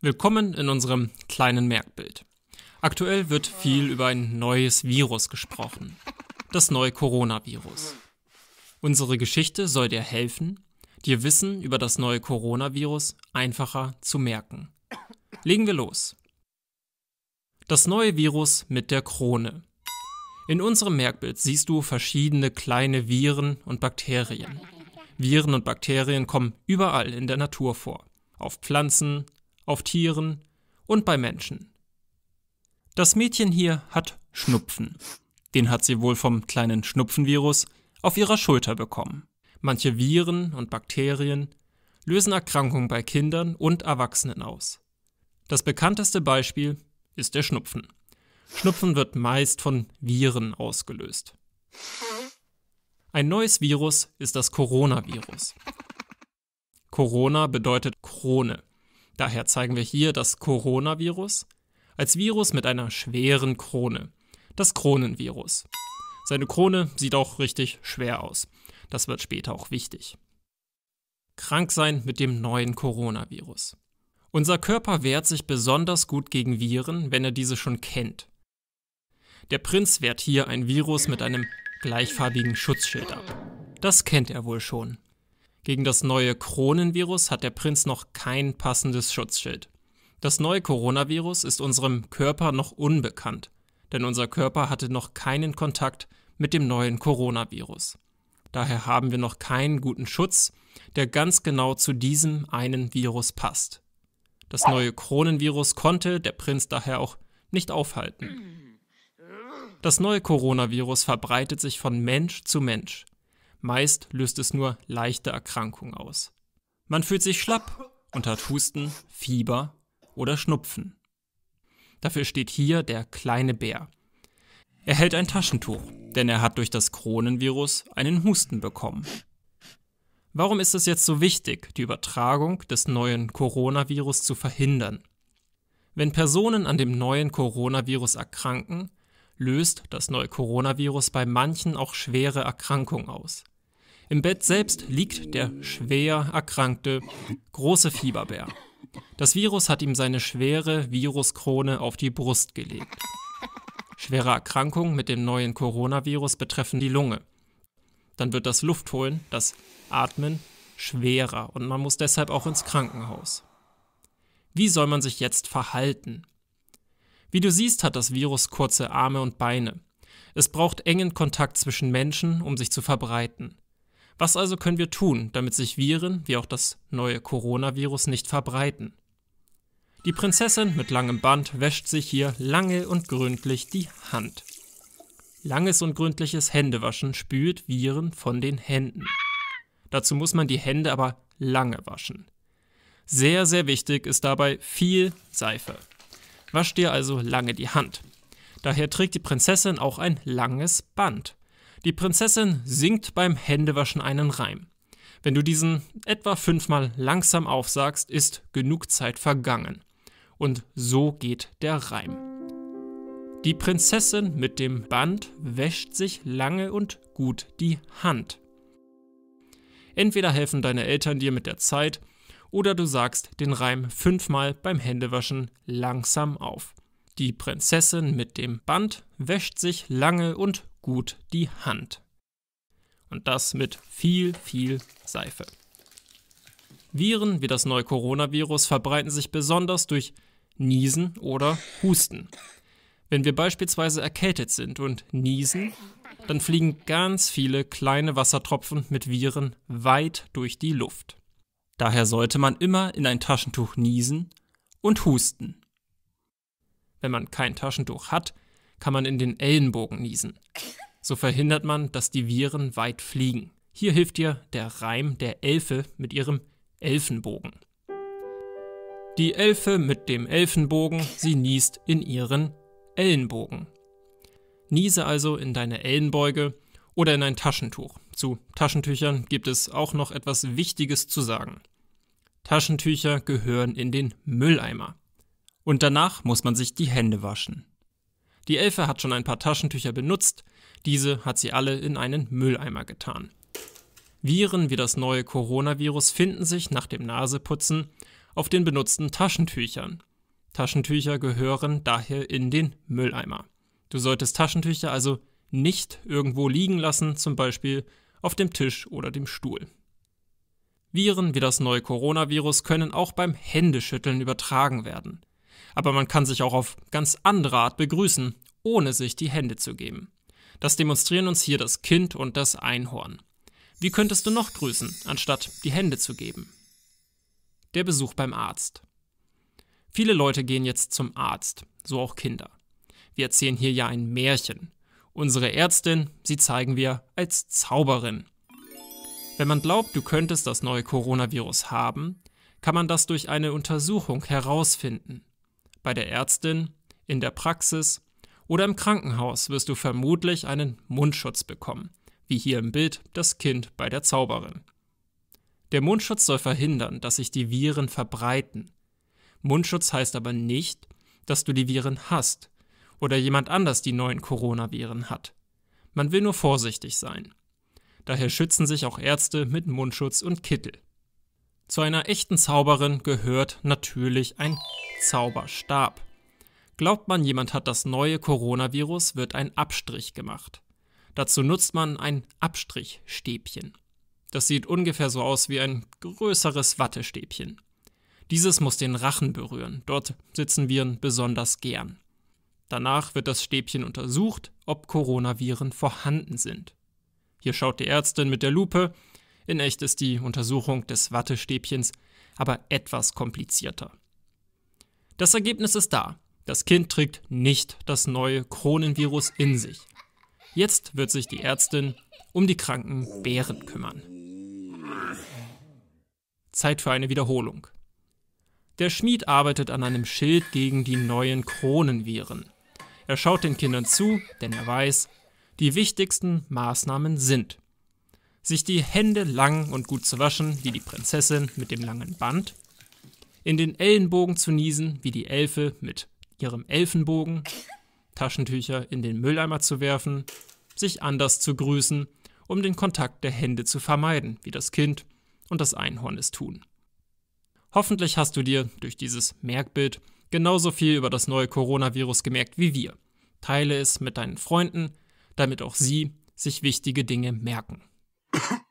Willkommen in unserem kleinen Merkbild. Aktuell wird viel über ein neues Virus gesprochen. Das neue Coronavirus. Unsere Geschichte soll dir helfen, dir Wissen über das neue Coronavirus einfacher zu merken. Legen wir los. Das neue Virus mit der Krone. In unserem Merkbild siehst du verschiedene kleine Viren und Bakterien. Viren und Bakterien kommen überall in der Natur vor, auf Pflanzen, auf Tieren und bei Menschen. Das Mädchen hier hat Schnupfen. Den hat sie wohl vom kleinen Schnupfenvirus auf ihrer Schulter bekommen. Manche Viren und Bakterien lösen Erkrankungen bei Kindern und Erwachsenen aus. Das bekannteste Beispiel ist der Schnupfen. Schnupfen wird meist von Viren ausgelöst. Ein neues Virus ist das Coronavirus. Corona bedeutet Krone. Daher zeigen wir hier das Coronavirus als Virus mit einer schweren Krone, das Kronenvirus. Seine Krone sieht auch richtig schwer aus. Das wird später auch wichtig. Krank sein mit dem neuen Coronavirus. Unser Körper wehrt sich besonders gut gegen Viren, wenn er diese schon kennt. Der Prinz wehrt hier ein Virus mit einem gleichfarbigen Schutzschild ab. Das kennt er wohl schon. Gegen das neue Kronenvirus hat der Prinz noch kein passendes Schutzschild. Das neue Coronavirus ist unserem Körper noch unbekannt, denn unser Körper hatte noch keinen Kontakt mit dem neuen Coronavirus. Daher haben wir noch keinen guten Schutz, der ganz genau zu diesem einen Virus passt. Das neue Kronenvirus konnte der Prinz daher auch nicht aufhalten. Das neue Coronavirus verbreitet sich von Mensch zu Mensch. Meist löst es nur leichte Erkrankungen aus. Man fühlt sich schlapp und hat Husten, Fieber oder Schnupfen. Dafür steht hier der kleine Bär. Er hält ein Taschentuch, denn er hat durch das Coronavirus einen Husten bekommen. Warum ist es jetzt so wichtig, die Übertragung des neuen Coronavirus zu verhindern? Wenn Personen an dem neuen Coronavirus erkranken, löst das neue Coronavirus bei manchen auch schwere Erkrankungen aus. Im Bett selbst liegt der schwer erkrankte große Fieberbär. Das Virus hat ihm seine schwere Viruskrone auf die Brust gelegt. Schwere Erkrankungen mit dem neuen Coronavirus betreffen die Lunge. Dann wird das Luftholen, das Atmen schwerer und man muss deshalb auch ins Krankenhaus. Wie soll man sich jetzt verhalten? Wie du siehst, hat das Virus kurze Arme und Beine. Es braucht engen Kontakt zwischen Menschen, um sich zu verbreiten. Was also können wir tun, damit sich Viren, wie auch das neue Coronavirus, nicht verbreiten? Die Prinzessin mit langem Band wäscht sich hier lange und gründlich die Hand. Langes und gründliches Händewaschen spült Viren von den Händen. Dazu muss man die Hände aber lange waschen. Sehr, sehr wichtig ist dabei viel Seife. Wasch dir also lange die Hand. Daher trägt die Prinzessin auch ein langes Band. Die Prinzessin singt beim Händewaschen einen Reim. Wenn du diesen etwa fünfmal langsam aufsagst, ist genug Zeit vergangen. Und so geht der Reim. Die Prinzessin mit dem Band wäscht sich lange und gut die Hand. Entweder helfen deine Eltern dir mit der Zeit, oder du sagst den Reim fünfmal beim Händewaschen langsam auf. Die Prinzessin mit dem Band wäscht sich lange und gut die Hand. Und das mit viel, viel Seife. Viren wie das neue Coronavirus verbreiten sich besonders durch Niesen oder Husten. Wenn wir beispielsweise erkältet sind und niesen, dann fliegen ganz viele kleine Wassertropfen mit Viren weit durch die Luft. Daher sollte man immer in ein Taschentuch niesen und husten. Wenn man kein Taschentuch hat, kann man in den Ellenbogen niesen. So verhindert man, dass die Viren weit fliegen. Hier hilft dir der Reim der Elfe mit ihrem Elfenbogen. Die Elfe mit dem Elfenbogen, sie niest in ihren Ellenbogen. Niese also in deine Ellenbeuge oder in ein Taschentuch. Zu Taschentüchern gibt es auch noch etwas Wichtiges zu sagen. Taschentücher gehören in den Mülleimer. Und danach muss man sich die Hände waschen. Die Elfe hat schon ein paar Taschentücher benutzt, diese hat sie alle in einen Mülleimer getan. Viren wie das neue Coronavirus finden sich nach dem Naseputzen auf den benutzten Taschentüchern. Taschentücher gehören daher in den Mülleimer. Du solltest Taschentücher also nicht irgendwo liegen lassen, zum Beispiel auf dem Tisch oder dem Stuhl. Viren wie das neue Coronavirus können auch beim Händeschütteln übertragen werden. Aber man kann sich auch auf ganz andere Art begrüßen, ohne sich die Hände zu geben. Das demonstrieren uns hier das Kind und das Einhorn. Wie könntest du noch grüßen, anstatt die Hände zu geben? Der Besuch beim Arzt. Viele Leute gehen jetzt zum Arzt, so auch Kinder. Wir erzählen hier ja ein Märchen. Unsere Ärztin, sie zeigen wir als Zauberin. Wenn man glaubt, du könntest das neue Coronavirus haben, kann man das durch eine Untersuchung herausfinden. Bei der Ärztin, in der Praxis oder im Krankenhaus wirst du vermutlich einen Mundschutz bekommen, wie hier im Bild das Kind bei der Zauberin. Der Mundschutz soll verhindern, dass sich die Viren verbreiten. Mundschutz heißt aber nicht, dass du die Viren hast oder jemand anders die neuen Coronaviren hat. Man will nur vorsichtig sein. Daher schützen sich auch Ärzte mit Mundschutz und Kittel. Zu einer echten Zauberin gehört natürlich ein Zauberstab. Glaubt man, jemand hat das neue Coronavirus, wird ein Abstrich gemacht. Dazu nutzt man ein Abstrichstäbchen. Das sieht ungefähr so aus wie ein größeres Wattestäbchen. Dieses muss den Rachen berühren, dort sitzen Viren besonders gern. Danach wird das Stäbchen untersucht, ob Coronaviren vorhanden sind. Hier schaut die Ärztin mit der Lupe. In echt ist die Untersuchung des Wattestäbchens aber etwas komplizierter. Das Ergebnis ist da. Das Kind trägt nicht das neue Kronenvirus in sich. Jetzt wird sich die Ärztin um die kranken Bären kümmern. Zeit für eine Wiederholung. Der Schmied arbeitet an einem Schild gegen die neuen Kronenviren. Er schaut den Kindern zu, denn er weiß, die wichtigsten Maßnahmen sind, sich die Hände lang und gut zu waschen, wie die Prinzessin mit dem langen Band, in den Ellenbogen zu niesen, wie die Elfe mit ihrem Elfenbogen, Taschentücher in den Mülleimer zu werfen, sich anders zu grüßen, um den Kontakt der Hände zu vermeiden, wie das Kind und das Einhorn es tun. Hoffentlich hast du dir durch dieses Merkbild genauso viel über das neue Coronavirus gemerkt wie wir. Teile es mit deinen Freunden, damit auch sie sich wichtige Dinge merken.